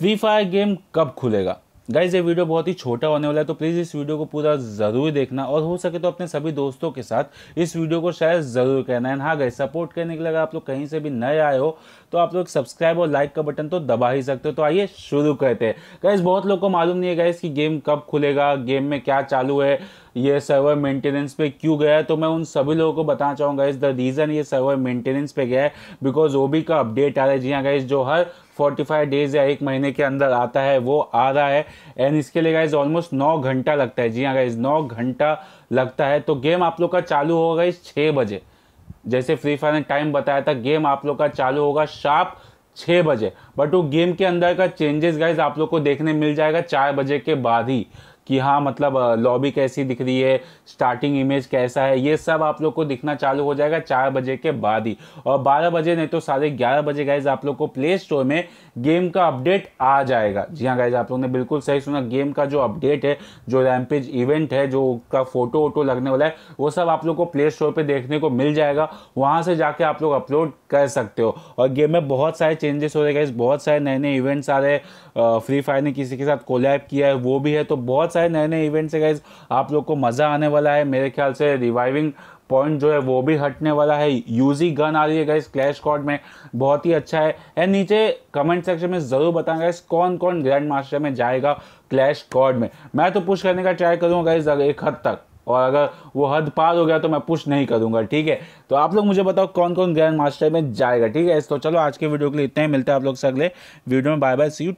free fire game कब खुलेगा guys ये वीडियो बहुत ही छोटा होने वाला है तो प्लीज़ इस वीडियो को पूरा ज़रूर देखना और हो सके तो अपने सभी दोस्तों के साथ इस वीडियो को शेयर ज़रूर करना है हाँ गाइज सपोर्ट करने के लिए अगर आप लोग कहीं से भी नए आए हो तो आप लोग सब्सक्राइब और लाइक का बटन तो दबा ही सकते हो तो आइए शुरू करते हैं गाइज बहुत लोग को मालूम नहीं है गाइज कि गेम कब खुलेगा गेम में क्या चालू है ये सर्वर मेंटेनेंस पे क्यों गया है तो मैं उन सभी लोगों को बताना चाहूँगा इस द रीज़न ये सर्वर मेंटेनेंस पे गया है बिकॉज ओबी का अपडेट आ रहा है जी हाँ गाइज जो हर फोर्टी फाइव डेज या एक महीने के अंदर आता है वो आ रहा है एंड इसके लिए गाइज ऑलमोस्ट नौ घंटा लगता है जी हाँ गाइज नौ घंटा लगता है तो गेम आप लोग का चालू होगा इस छः बजे जैसे फ्री फायर ने टाइम बताया था गेम आप लोग का चालू होगा शार्प छः बजे बट वो गेम के अंदर का चेंजेस गाइज आप लोग को देखने मिल जाएगा चार बजे के बाद ही कि हाँ मतलब लॉबी कैसी दिख रही है स्टार्टिंग इमेज कैसा है ये सब आप लोग को दिखना चालू हो जाएगा चार बजे के बाद ही और बारह बजे नहीं तो साढ़े ग्यारह बजे गाइज आप लोग को प्ले स्टोर में गेम का अपडेट आ जाएगा जी हाँ गाइज आप लोग ने बिल्कुल सही सुना गेम का जो अपडेट है जो रैम्पेज इवेंट है जो का फोटो वोटो लगने वाला है वो सब आप लोग को प्ले स्टोर पर देखने को मिल जाएगा वहाँ से जाके आप लोग अपलोड कर सकते हो और गेम में बहुत सारे चेंजेस हो रहे गाइज बहुत सारे नए नए इवेंट्स आ रहे हैं फ्री फायर ने किसी के साथ कोलैब किया है वो भी है तो बहुत सारे सारे नए नए इवेंट्स है गाइज आप लोग को मज़ा आने वाला है मेरे ख्याल से रिवाइविंग पॉइंट जो है वो भी हटने वाला है यूजी गन आ रही है गाइज क्लैश कॉर्ड में बहुत ही अच्छा है एंड नीचे कमेंट सेक्शन में ज़रूर बताएं गाइस कौन कौन ग्रैंड मास्टर में जाएगा क्लैश कॉर्ड में मैं तो पुश करने का ट्राई करूँगा अगर एक हद तक और अगर वो हद पार हो गया तो मैं पुश नहीं करूँगा ठीक है तो आप लोग मुझे बताओ कौन कौन ग्रैंड मास्टर में जाएगा ठीक है तो चलो आज के वीडियो के लिए इतना ही मिलते हैं आप लोग से अगले वीडियो में बाय बाय सी यू